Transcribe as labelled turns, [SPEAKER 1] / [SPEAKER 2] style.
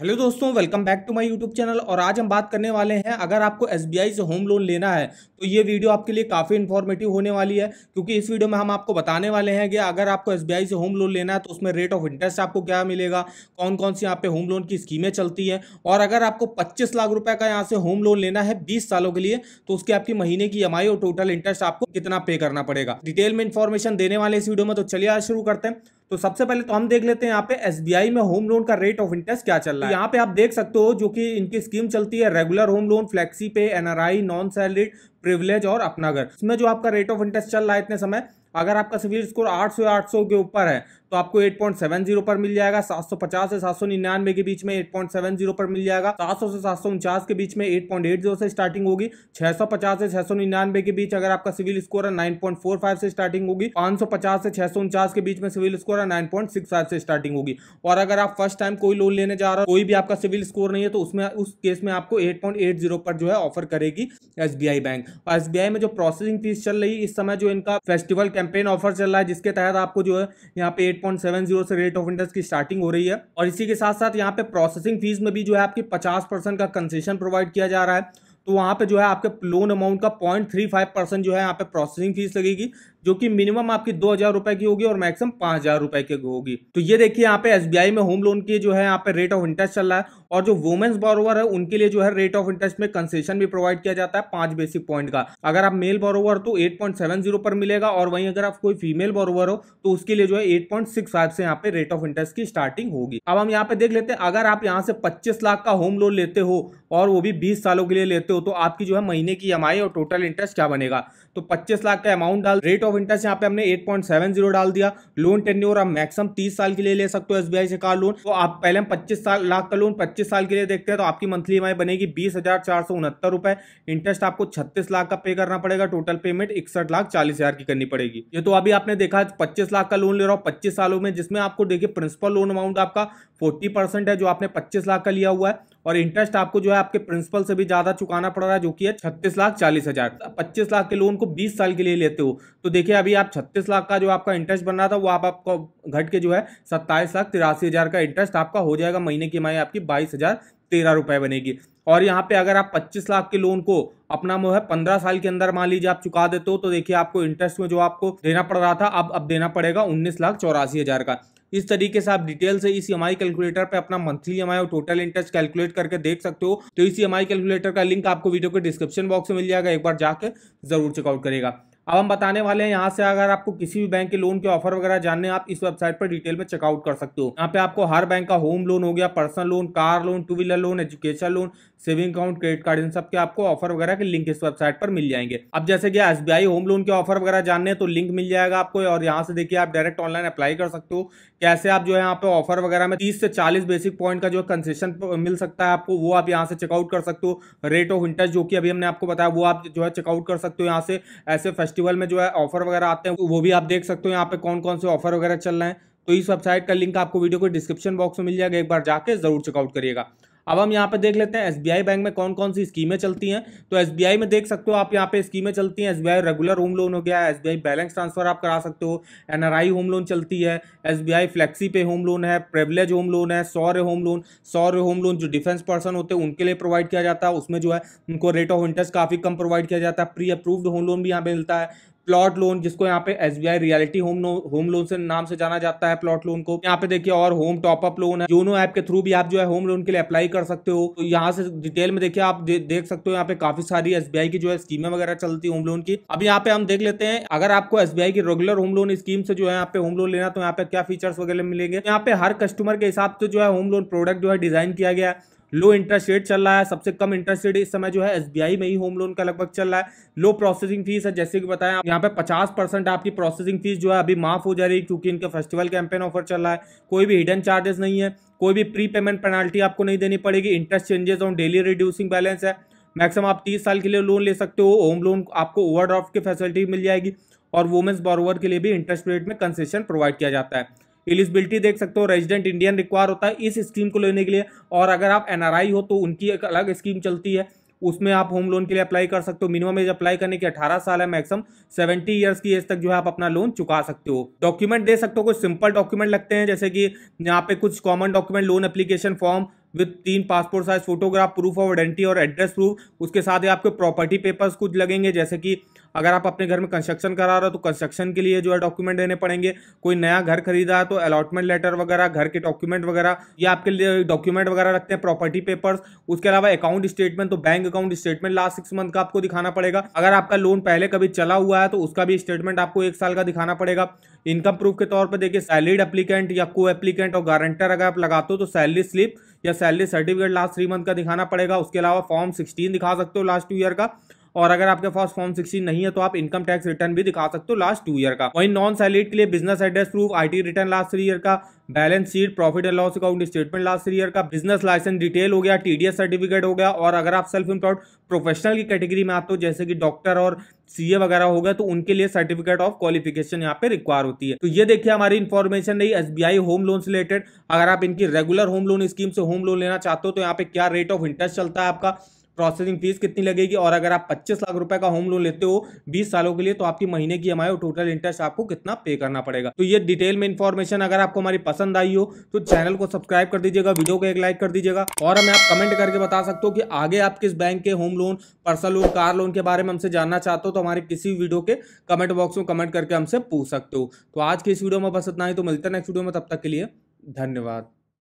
[SPEAKER 1] hello दोस्तों welcome back to my YouTube channel और आज हम बात करने वाले हैं अगर आपको एसबीआई से होम लोन लेना है तो ये वीडियो आपके लिए काफ़ी इन्फॉर्मेटिव होने वाली है क्योंकि इस वीडियो में हम आपको बताने वाले हैं कि अगर आपको एसबीआई से होम लोन लेना है तो उसमें रेट ऑफ इंटरेस्ट आपको क्या मिलेगा कौन कौन सी यहाँ पे होम लोन की स्कीमें चलती हैं और अगर आपको पच्चीस लाख रुपये का यहाँ से होम लोन लेना है बीस सालों के लिए तो उसके आपकी महीने की एम और टोटल इंटरेस्ट आपको कितना पे करना पड़ेगा डिटेल में इन्फॉर्मेशन देने वाले इस वीडियो में तो चलिए आज शुरू करते हैं तो सबसे पहले तो हम देख लेते हैं यहाँ पे एसबीआई में होम लोन का रेट ऑफ इंटरेस्ट क्या चल रहा है यहाँ पे आप देख सकते हो जो कि इनकी स्कीम चलती है regular home loan flexi pay NRI non salaried privilege और अपना घर इसमें जो आपका रेट ऑफ इंटरेस्ट चल रहा है इतने समय अगर आपका सिविल स्कोर 800 या 800 के ऊपर है तो आपको 8.70 पर मिल जाएगा 750 से निन्यानवे के बीच में 8.70 पर मिल जाएगा 700 से सात के बीच में 8.80 से स्टार्टिंग होगी 650 से निन्यानवे के बीच अगर आपका सिविल स्कोर है 9.45 से स्टार्टिंग होगी 550 से छह के बीच में सिविल स्कोर है नाइन से स्टार्टिंग होगी और अगर आप फर्स्ट टाइम कोई लोन लेने जा रहे हो कोई भी आपका सिविल स्कोर नहीं है तो उसमें उस केस में आपको एट पर जो है ऑफर करेगी एस बैंक और एस में जो प्रोसेसिंग फीस चल रही है इस समय जो इनका फेस्टिवल कैंपेन ऑफर चल रहा है जिसके तहत आपको जो है यहाँ पे एट पॉइंट सेवन जीरो से रेट ऑफ इंटरेस्ट की स्टार्टिंग हो रही है और इसी के साथ साथ यहाँ पे प्रोसेसिंग फीस में भी जो है आपकी पचास परसेंट का कंसेशन प्रोवाइड किया जा रहा है तो वहाँ पे जो है आपके लोन अमाउंट का पॉइंट थ्री फाइव परसेंट जो है यहाँ पे प्रोसेसिंग फीस लगेगी जो कि मिनिमम आपकी दो हजार रुपए की होगी और मैक्सिमम पांच हजार रुपए की होगी तो ये देखिए यहाँ पे एसबीआई में होम लोन की जो है यहाँ पे रेट ऑफ इंटरेस्ट चल रहा है और जो वुमेन्स बोरोवर है उनके लिए जो है रेट ऑफ इंटरेस्ट में कंसेशन भी प्रोवाइड किया जाता है पांच बेसिक पॉइंट का अगर आप मेल बोरोवर तो एट पर मिलेगा और वहीं अगर आप कोई फीमेल बोरोवर हो तो उसके लिए जो है एट पॉइंट सिक्स फाइव से यहाँ पे रेट ऑफ इंटरेस्ट की स्टार्टिंग होगी अब हम यहाँ पे देख लेते हैं अगर आप यहाँ से पच्चीस लाख का होम लोन लेते हो और वो भी बीस सालों के लिए लेते हो तो आपकी जो है महीने की ई e और टोटल इंटरेस्ट क्या बनेगा तो पच्चीस लाख का अमाउंट डाल रेट ऑफ इंटरेस्ट यहाँ पे हमने 8.70 डाल दिया लोन टेन्योर आप मैक्सिम 30 साल के लिए ले सकते हो एसबीआई से कार लोन तो आप पहले हम 25 साल लाख का लोन 25 साल के लिए देखते हैं तो आपकी मंथली ई बनेगी बीस हजार इंटरेस्ट आपको छत्तीस लाख का पे करना पड़ेगा टोटल पेमेंट इकसठ लाख चालीस की करनी पड़ेगी ये तो अभी आपने देखा पच्चीस लाख का लोन ले रहा हूँ पच्चीस सालों में जिसमें आपको देखिए प्रिंसिपल लोन अमाउंट आपका फोर्टी है जो आपने पच्चीस लाख का लिया हुआ है और इंटरेस्ट आपको जो है आपके प्रिंसिपल से भी ज़्यादा चुकाना पड़ रहा है जो कि है छत्तीस लाख चालीस हज़ार पच्चीस लाख के लोन को बीस साल के लिए लेते हो तो देखिए अभी आप छत्तीस लाख का जो आपका इंटरेस्ट बन रहा था वो आप आपको घट के जो है सत्ताईस लाख तिरासी हज़ार का इंटरेस्ट आपका हो जाएगा महीने की ई आपकी बाईस हज़ार तेरह रुपए बनेगी और यहाँ पे अगर आप 25 लाख के लोन को अपना वो है पंद्रह साल के अंदर मान लीजिए आप चुका देते हो तो देखिए आपको इंटरेस्ट में जो आपको देना पड़ रहा था अब अब देना पड़ेगा उन्नीस लाख चौरासी हज़ार का इस तरीके से आप डिटेल से इस ई कैलकुलेटर पर अपना मंथली ई e और टोटल इंटरेस्ट कैलकुलेट करके देख सकते हो तो इस ई e कैलकुलेटर का लिंक आपको वीडियो के डिस्क्रिप्शन बॉक्स में मिल जाएगा एक बार जाकर जरूर चेकआउट करेगा अब हम बताने वाले हैं यहाँ से अगर आपको किसी भी बैंक के लोन के ऑफर वगैरह जानने आप इस वेबसाइट पर डिटेल में चेकआउट कर सकते हो यहाँ पे आपको हर बैंक का होम लोन हो गया personal loan car loan two wheeler loan education loan saving account credit card इन सब के आपको ऑफर वगैरह के लिंक इस वेबसाइट पर मिल जाएंगे अब जैसे कि एस होम लोन के ऑफर वगैरह जानने तो लिंक मिल जाएगा आपको और यहाँ से देखिए आप डायरेक्ट ऑनलाइन अप्लाई कर सकते हो कैसे आप जो है यहाँ पे ऑफर वगैरह में तीस से चालीस बेसिक पॉइंट का जो कंसेशन मिल सकता है आपको वो आप यहाँ से चेकआउट कर सकते हो रेट ऑफ इंटरेस्ट जो कि अभी हमने आपको बताया वो आप जो है चेकआउट कर सकते हो यहाँ से ऐसे फेस्टिवल में जो है ऑफर वगैरह आते हैं तो वो भी आप देख सकते हो यहाँ पे कौन कौन से ऑफर वगैरह चल रहे हैं तो इस वेबसाइट का लिंक आपको वीडियो को डिस्क्रिप्शन बॉक्स में मिल जाएगा एक बार जाके जरूर चेकआउट करिएगा अब हम यहाँ पे देख लेते हैं एसबीआई बैंक में कौन कौन सी स्कीमें चलती हैं तो एसबीआई में देख सकते हो आप यहाँ पे स्कीमें चलती हैं एसबीआई रेगुलर होम लोन हो गया है एसबीआई बैलेंस ट्रांसफर आप करा सकते हो एनआरआई होम लोन चलती है SBI flexi pay home loan है प्रिवलेज होम लोन है Shaurya home loan Shaurya home loan जो डिफेंस पर्सन होते हैं उनके लिए प्रोवाइड किया जाता है उसमें जो है उनको रेट ऑफ इंटरेस्ट काफ़ी कम प्रोवाइड किया जाता है प्री अप्रूव्ड होम लोन भी यहाँ पर मिलता है प्लॉट लोन जिसको यहाँ पे S B I realty home home loan से नाम से जाना जाता है प्लॉट लोन को यहाँ पे देखिए और होम टॉपअप लोन है योनो ऐप के थ्रू भी आप जो है होम लोन के लिए अप्लाई कर सकते हो तो यहाँ से डिटेल में देखिए आप दे, देख सकते हो यहाँ पे काफी सारी एस की जो है स्कीमें वगैरह चलती है होम लोन की अब यहाँ पे हम देख लेते हैं अगर आपको एस बी आई की रेगुलर होम लोन स्कीम से जो है यहाँ पे होम लोन लेना तो यहाँ पे क्या फीचर्स वगैरह मिलेंगे यहाँ पे हर कस्टमर के हिसाब से जो है होम लोन प्रोडक्ट जो है डिजाइन किया गया है लो इंटरेस्ट रेट चल रहा है सबसे कम इंटरेस्ट रेट इस समय जो है एसबीआई में ही होम लोन का लगभग चल रहा है लो प्रोसेसिंग फीस है जैसे कि बताया यहाँ पे पचास परसेंट आपकी प्रोसेसिंग फीस जो है अभी माफ हो जा रही है क्योंकि इनका फेस्टिवल कैंपेन ऑफर चल रहा है कोई भी हिडन चार्जेस नहीं है कोई भी प्री पेमेंट पेनाल्टी आपको नहीं देनी पड़ेगी interest changes on daily reducing balance है मैक्सिमम आप तीस साल के लिए लोन ले सकते हो होम लोन आपको ड्राफ्ट की फैसिलिटी मिल जाएगी और वुमेंस बॉरोवर के लिए भी इंटरेस्ट रेट में कंसेशन प्रोवाइड किया जाता है एलिजिबिलिटी देख सकते हो रेजिडेंट इंडियन रिक्वायर होता है इस स्कीम को लेने के लिए और अगर आप एनआरआई हो तो उनकी एक अलग स्कीम चलती है उसमें आप होम लोन के लिए अप्लाई कर सकते हो मिनिमम एज अप्लाई करने की 18 साल है मैक्सिमम 70 इयर्स की एज तक जो है आप अपना लोन चुका सकते हो डॉक्यूमेंट दे सकते हो कुछ सिंपल डॉक्यूमेंट लगते हैं जैसे कि यहाँ पे कुछ common document loan application form with तीन passport size photograph proof of identity और एड्रेस प्रूफ उसके साथ ही आपके प्रॉपर्टी पेपर्स कुछ लगेंगे जैसे कि अगर आप अपने घर में कंस्ट्रक्शन करा रहे हो तो कंस्ट्रक्शन के लिए जो है डॉक्यूमेंट देने पड़ेंगे कोई नया घर खरीदा है तो अलॉटमेंट लेटर वगैरह घर के डॉक्यूमेंट वगैरह या आपके लिए डॉक्यूमेंट वगैरह रखते हैं प्रॉपर्टी पेपर्स उसके अलावा अकाउंट स्टेटमेंट तो bank account statement last six month का आपको दिखाना पड़ेगा अगर आपका लोन पहले कभी चला हुआ है तो उसका भी स्टेटमेंट आपको एक साल का दिखाना पड़ेगा इनकम प्रूफ के तौर पर देखिए सैलरीड एप्लीकेंट या को एप्लीकेंट और गारंटर अगर आप लगाते हो तो सैलरी स्लिप या salary certificate last three month का दिखाना पड़ेगा उसके अलावा फॉर्म सिक्सटीन दिखा सकते हो लास्ट टू ईयर का और अगर आपके पास फॉर्म सिक्सटीन नहीं है तो आप इनकम टैक्स रिटर्न भी दिखा सकते हो लास्ट टू ईयर का वहीं नॉन सैलरीड के लिए बिजनेस एड्रेस प्रूफ आई रिटर्न लास्ट थ्री ईयर का balance sheet profit and loss account statement last three year का बिजनेस लाइसेंस डिटेल हो गया टीडीएस सर्टिफिकेट हो गया और अगर आप सेल्फ एम्प्लॉयड प्रोफेशनल की कैटेगरी में आते हो जैसे कि डॉक्टर और सीए वगैरह हो गया तो उनके लिए सर्टिफिकेट ऑफ क्वालिफिकेशन यहाँ पे रिक्वायर होती है तो ये देखिए हमारी इन्फॉर्मेशन रही एसबीआई होम लोन से रिलेटेड अगर आप इनकी रेगुलर होम लोन स्कीम से होम लोन लेना चाहते हो तो यहाँ पे क्या रेट ऑफ इंटरेस्ट चलता है आपका प्रोसेसिंग फीस कितनी लगेगी और अगर आप पच्चीस लाख रुपए का होम लोन लेते हो बीस सालों के लिए तो आपकी महीने की हमारे टोटल इंटरेस्ट आपको कितना पे करना पड़ेगा तो ये डिटेल में इन्फॉर्मेशन अगर आपको हमारी पसंद आई हो तो चैनल को सब्सक्राइब कर दीजिएगा वीडियो को एक लाइक कर दीजिएगा और हमें आप कमेंट करके बता सकते हो कि आगे आप किस बैंक के home loan personal loan car loan के बारे में हमसे जानना चाहते हो तो हमारे किसी वीडियो के कमेंट बॉक्स में कमेंट करके हमसे पूछ सकते हो तो आज के इस वीडियो में बस इतना ही तो मिलता है नेक्स्ट वीडियो में तब तक के लिए धन्यवाद